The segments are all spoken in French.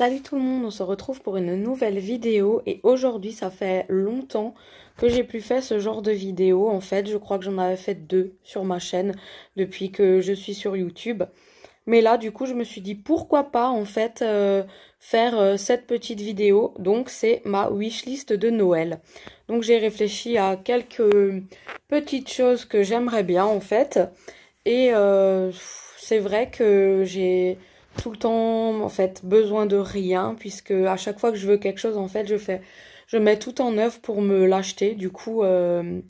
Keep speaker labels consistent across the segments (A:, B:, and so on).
A: Salut tout le monde, on se retrouve pour une nouvelle vidéo et aujourd'hui ça fait longtemps que j'ai plus fait ce genre de vidéo en fait, je crois que j'en avais fait deux sur ma chaîne depuis que je suis sur YouTube. Mais là du coup je me suis dit pourquoi pas en fait euh, faire euh, cette petite vidéo, donc c'est ma wishlist de Noël. Donc j'ai réfléchi à quelques petites choses que j'aimerais bien en fait et euh, c'est vrai que j'ai tout le temps en fait besoin de rien puisque à chaque fois que je veux quelque chose en fait je fais je mets tout en œuvre pour me l'acheter du coup euh,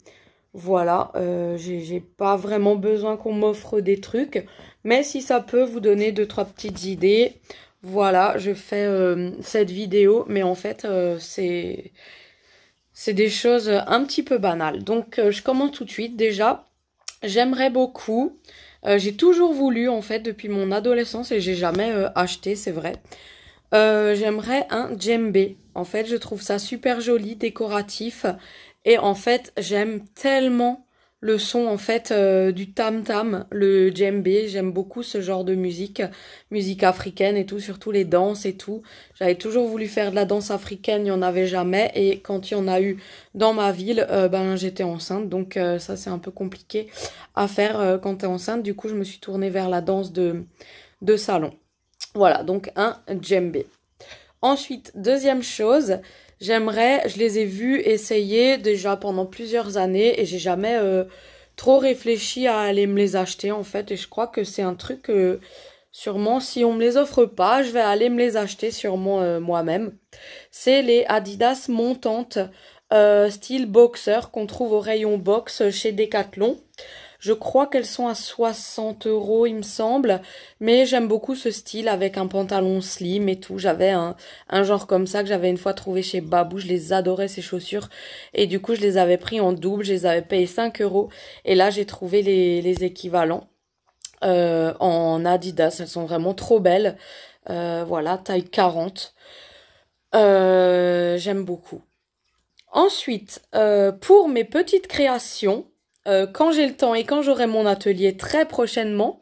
A: voilà euh, j'ai pas vraiment besoin qu'on m'offre des trucs mais si ça peut vous donner deux trois petites idées voilà je fais euh, cette vidéo mais en fait c'est c'est des choses un petit peu banales donc je commence tout de suite déjà j'aimerais beaucoup euh, j'ai toujours voulu, en fait, depuis mon adolescence, et j'ai jamais euh, acheté, c'est vrai. Euh, j'aimerais un djembé. En fait, je trouve ça super joli, décoratif. Et en fait, j'aime tellement le son en fait euh, du tam tam, le djembe J'aime beaucoup ce genre de musique, musique africaine et tout, surtout les danses et tout. J'avais toujours voulu faire de la danse africaine, il n'y en avait jamais. Et quand il y en a eu dans ma ville, euh, ben j'étais enceinte, donc euh, ça c'est un peu compliqué à faire quand t'es enceinte. Du coup, je me suis tournée vers la danse de, de salon. Voilà, donc un djembe Ensuite, deuxième chose, j'aimerais, je les ai vus essayer déjà pendant plusieurs années et j'ai jamais euh, trop réfléchi à aller me les acheter en fait. Et je crois que c'est un truc que euh, sûrement si on me les offre pas, je vais aller me les acheter sûrement euh, moi-même. C'est les Adidas montantes style boxer qu'on trouve au rayon box chez Decathlon. Je crois qu'elles sont à 60 euros, il me semble. Mais j'aime beaucoup ce style avec un pantalon slim et tout. J'avais un, genre comme ça que j'avais une fois trouvé chez Babou. Je les adorais, ces chaussures. Et du coup, je les avais pris en double. Je les avais payé 5 euros. Et là, j'ai trouvé les, équivalents. Euh, en Adidas. Elles sont vraiment trop belles. Euh, voilà, taille 40. Euh, j'aime beaucoup. Ensuite, pour mes petites créations, euh, quand j'ai le temps et quand j'aurai mon atelier très prochainement.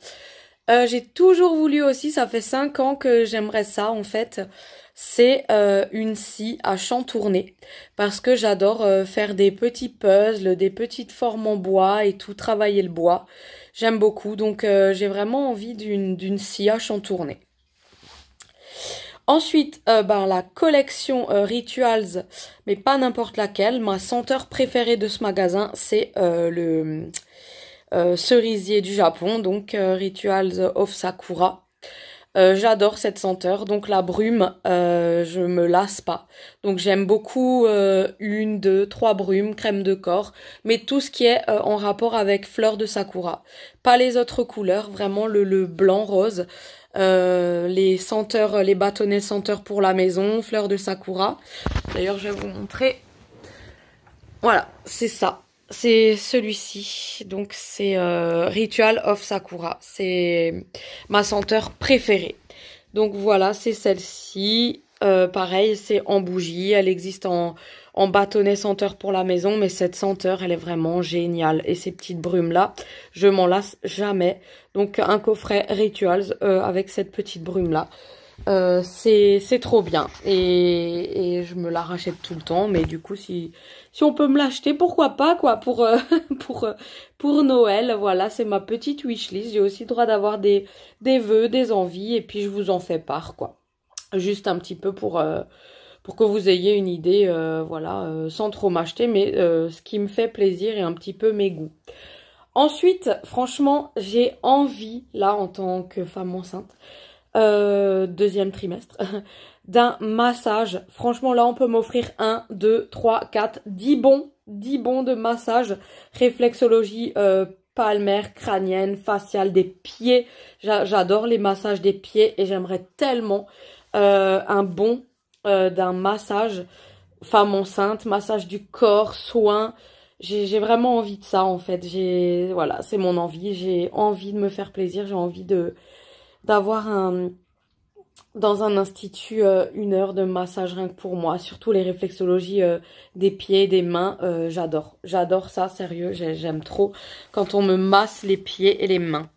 A: Euh, j'ai toujours voulu aussi, ça fait 5 ans que j'aimerais ça en fait, c'est euh, une scie à chantourner parce que j'adore faire des petits puzzles, des petites formes en bois et tout, travailler le bois. J'aime beaucoup, donc j'ai vraiment envie d'une scie à chantourner. Ensuite, euh, ben, la collection euh, Rituals, mais pas n'importe laquelle. Ma senteur préférée de ce magasin, c'est euh, le cerisier du Japon, donc Rituals of Sakura. J'adore cette senteur, donc la brume, je me lasse pas. Donc j'aime beaucoup une, deux, trois brumes, crème de corps, mais tout ce qui est en rapport avec fleurs de sakura. Pas les autres couleurs, vraiment le, le blanc rose. Euh, les senteurs, les bâtonnets senteurs pour la maison, fleurs de sakura. D'ailleurs, je vais vous montrer. Voilà, c'est ça. C'est celui-ci. Donc, c'est euh, Ritual of Sakura. C'est ma senteur préférée. Donc, voilà, c'est celle-ci. Euh, pareil, c'est en bougie. Elle existe en, en bâtonnet senteur pour la maison, mais cette senteur, elle est vraiment géniale. Et ces petites brumes-là, je m'en lasse jamais. Donc, un coffret Rituals euh, avec cette petite brume-là. Euh, c'est trop bien et, et, je me la rachète tout le temps mais du coup si, si on peut me l'acheter pourquoi pas quoi pour, euh, pour, pour Noël voilà c'est ma petite wishlist j'ai aussi le droit d'avoir des, des vœux des envies et puis je vous en fais part quoi Juste un petit peu pour, euh, pour que vous ayez une idée, euh, voilà, euh, sans trop m'acheter, mais ce qui me fait plaisir et un petit peu mes goûts. Ensuite, franchement, j'ai envie, là, en tant que femme enceinte, deuxième trimestre, d'un massage. Franchement, là, on peut m'offrir 1, 2, 3, 4, 10 bons, 10 bons de massage. Réflexologie palmaire, crânienne, faciale, des pieds. J'adore les massages des pieds et j'aimerais tellement euh, un bon euh, d'un massage femme enceinte, massage du corps, soins. J'ai vraiment envie de ça en fait. J'ai voilà, c'est mon envie. J'ai envie de me faire plaisir. J'ai envie de d'avoir un dans un institut euh, une heure de massage rien que pour moi. Surtout les réflexologies des pieds, des mains, j'adore. J'adore ça, sérieux. J'aime trop quand on me masse les pieds et les mains.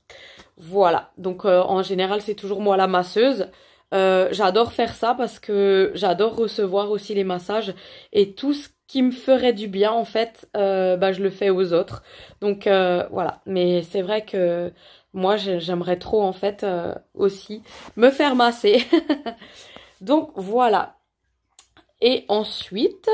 A: Voilà. Donc en général, c'est toujours moi la masseuse. Euh, j'adore faire ça parce que j'adore recevoir aussi les massages et tout ce qui me ferait du bien en fait, euh, bah, je le fais aux autres. Donc euh, voilà, mais c'est vrai que moi j'aimerais trop en fait aussi me faire masser. Donc voilà. Et ensuite,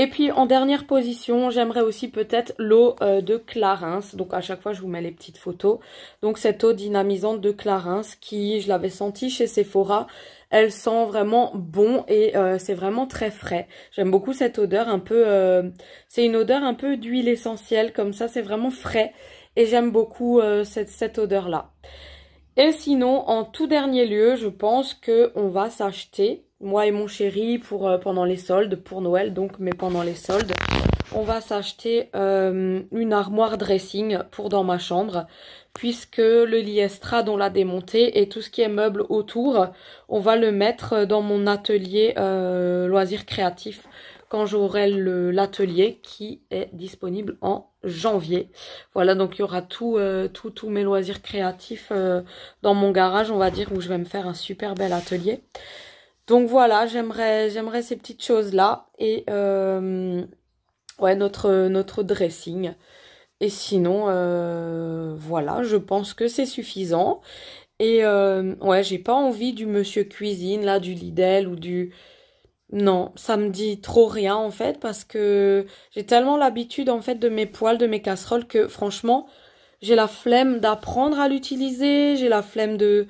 A: et puis en dernière position, j'aimerais aussi peut-être l'eau euh, de Clarins. Donc à chaque fois, je vous mets les petites photos. Donc cette eau dynamisante de Clarins qui, je l'avais sentie chez Sephora, elle sent vraiment bon et euh, c'est vraiment très frais. J'aime beaucoup cette odeur un peu... Euh, c'est une odeur un peu d'huile essentielle comme ça, c'est vraiment frais. Et j'aime beaucoup cette, cette odeur-là. Et sinon, en tout dernier lieu, je pense qu'on va s'acheter moi et mon chéri pour euh, pendant les soldes, pour Noël donc, mais pendant les soldes, on va s'acheter euh, une armoire dressing pour dans ma chambre, puisque le lit estrade on l'a démonté et tout ce qui est meuble autour, on va le mettre dans mon atelier euh, loisirs créatifs quand j'aurai l'atelier qui est disponible en janvier. Voilà, donc il y aura tout, tout, tous mes loisirs créatifs dans mon garage, on va dire, où je vais me faire un super bel atelier. Donc voilà, j'aimerais, j'aimerais ces petites choses-là. Et euh, ouais, notre, notre dressing. Et sinon, euh, voilà, je pense que c'est suffisant. Et euh, ouais, j'ai pas envie du monsieur cuisine, là, du Lidl ou du... Non, ça me dit trop rien en fait parce que j'ai tellement l'habitude en fait de mes poils, de mes casseroles que franchement, j'ai la flemme d'apprendre à l'utiliser, j'ai la flemme de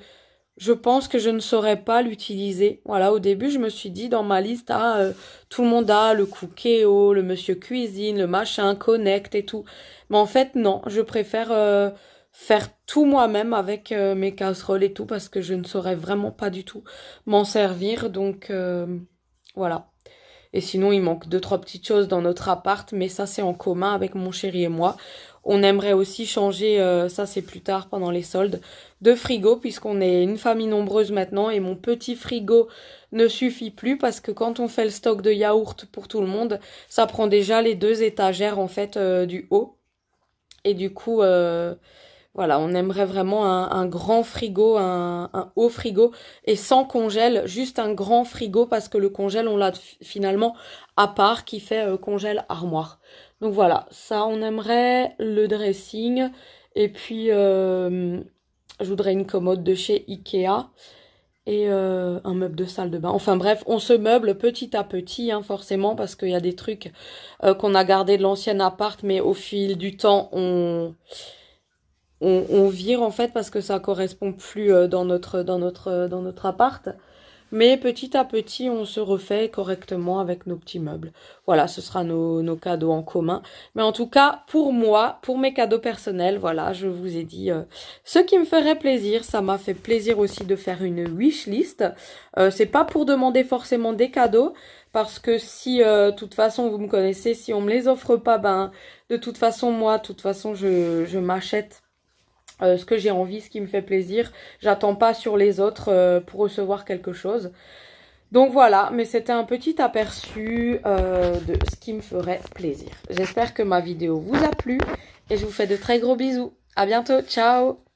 A: je pense que je ne saurais pas l'utiliser. Voilà, au début, je me suis dit dans ma liste, ah, euh, tout le monde a le Cookéo, le Monsieur Cuisine, le machin, Connect et tout. Mais en fait, non, je préfère euh, faire tout moi-même avec euh, mes casseroles et tout parce que je ne saurais vraiment pas du tout m'en servir. Donc, voilà. Et sinon, il manque deux, trois petites choses dans notre appart, mais ça, c'est en commun avec mon chéri et moi. On aimerait aussi changer, euh, ça c'est plus tard pendant les soldes, de frigo, puisqu'on est une famille nombreuse maintenant et mon petit frigo ne suffit plus parce que quand on fait le stock de yaourt pour tout le monde, ça prend déjà les deux étagères en fait euh, du haut. Et du coup, euh, voilà, on aimerait vraiment un, grand frigo, un, haut frigo et sans congèle, juste un grand frigo parce que le congèle, on l'a finalement à part qui fait euh, congèle armoire. Donc voilà, ça on aimerait le dressing et puis euh, je voudrais une commode de chez Ikea et euh, un meuble de salle de bain. Enfin bref, on se meuble petit à petit, hein, forcément, parce qu'il y a des trucs qu'on a gardés de l'ancien appart, mais au fil du temps, on, on, vire en fait parce que ça correspond plus euh, dans notre dans notre euh, dans notre appart. Mais petit à petit, on se refait correctement avec nos petits meubles. Voilà, ce sera nos, nos cadeaux en commun. Mais en tout cas, pour moi, pour mes cadeaux personnels, voilà, je vous ai dit euh, ce qui me ferait plaisir. Ça m'a fait plaisir aussi de faire une wish list. Euh, c'est pas pour demander forcément des cadeaux, parce que si de toute façon vous me connaissez, si on me les offre pas, ben de toute façon moi, de toute façon je, je m'achète euh, ce que j'ai envie, ce qui me fait plaisir. J'attends pas sur les autres euh, pour recevoir quelque chose. Donc voilà, mais c'était un petit aperçu euh, de ce qui me ferait plaisir. J'espère que ma vidéo vous a plu et je vous fais de très gros bisous. À bientôt, ciao